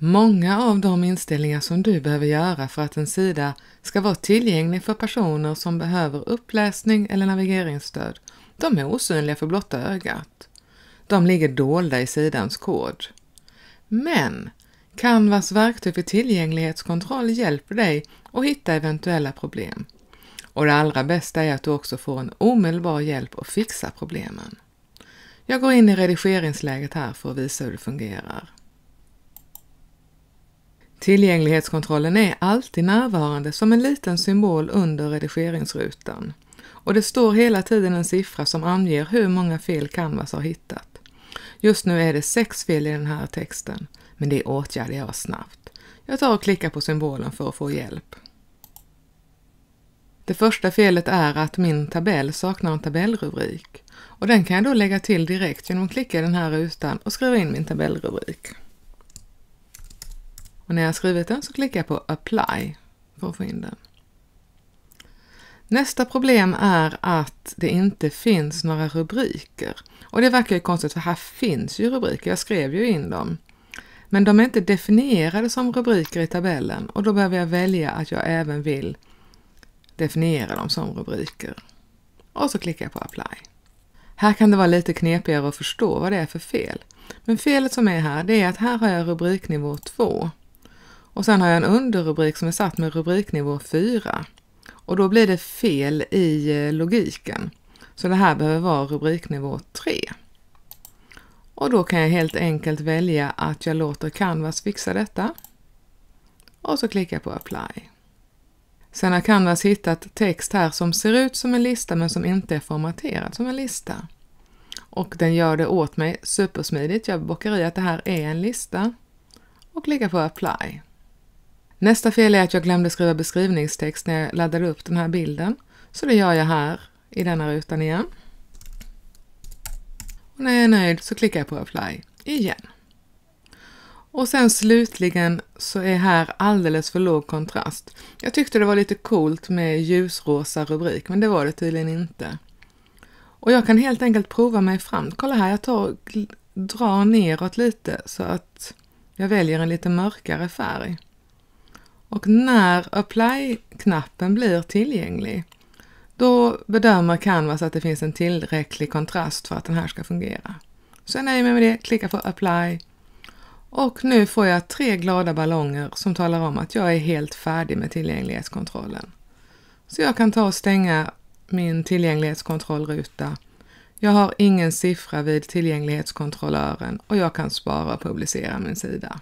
Många av de inställningar som du behöver göra för att en sida ska vara tillgänglig för personer som behöver uppläsning eller navigeringsstöd, de är osynliga för blotta ögat. De ligger dolda i sidans kod. Men Canvas verktyg för tillgänglighetskontroll hjälper dig att hitta eventuella problem. Och det allra bästa är att du också får en omedelbar hjälp att fixa problemen. Jag går in i redigeringsläget här för att visa hur det fungerar. Tillgänglighetskontrollen är alltid närvarande som en liten symbol under redigeringsrutan och det står hela tiden en siffra som anger hur många fel Canvas har hittat. Just nu är det sex fel i den här texten, men det åtgärdar jag snabbt. Jag tar och klickar på symbolen för att få hjälp. Det första felet är att min tabell saknar en tabellrubrik och den kan jag då lägga till direkt genom att klicka i den här rutan och skriva in min tabellrubrik. Och när jag skrivit den så klickar jag på Apply för att få in den. Nästa problem är att det inte finns några rubriker. Och det verkar ju konstigt för här finns ju rubriker, jag skrev ju in dem. Men de är inte definierade som rubriker i tabellen och då behöver jag välja att jag även vill definiera dem som rubriker. Och så klickar jag på Apply. Här kan det vara lite knepigare att förstå vad det är för fel. Men felet som är här, det är att här har jag rubriknivå 2 och sen har jag en underrubrik som är satt med rubriknivå 4. Och då blir det fel i eh, logiken. Så det här behöver vara rubriknivå 3. Och då kan jag helt enkelt välja att jag låter Canvas fixa detta. Och så klickar jag på Apply. Sen har Canvas hittat text här som ser ut som en lista men som inte är formaterad som en lista. Och den gör det åt mig supersmidigt. Jag bockar i att det här är en lista och klickar på Apply. Nästa fel är att jag glömde skriva beskrivningstext när jag laddade upp den här bilden. Så det gör jag här i denna rutan igen. Och när jag är nöjd så klickar jag på Apply igen. Och sen slutligen så är här alldeles för låg kontrast. Jag tyckte det var lite coolt med ljusrosa rubrik, men det var det tydligen inte. Och jag kan helt enkelt prova mig fram. Kolla här, jag tar och drar neråt lite så att jag väljer en lite mörkare färg. Och när Apply-knappen blir tillgänglig, då bedömer Canvas att det finns en tillräcklig kontrast för att den här ska fungera. Så jag nöjer mig med det, klickar på Apply och nu får jag tre glada ballonger som talar om att jag är helt färdig med tillgänglighetskontrollen. Så jag kan ta och stänga min tillgänglighetskontrollruta. Jag har ingen siffra vid tillgänglighetskontrollören och jag kan spara och publicera min sida.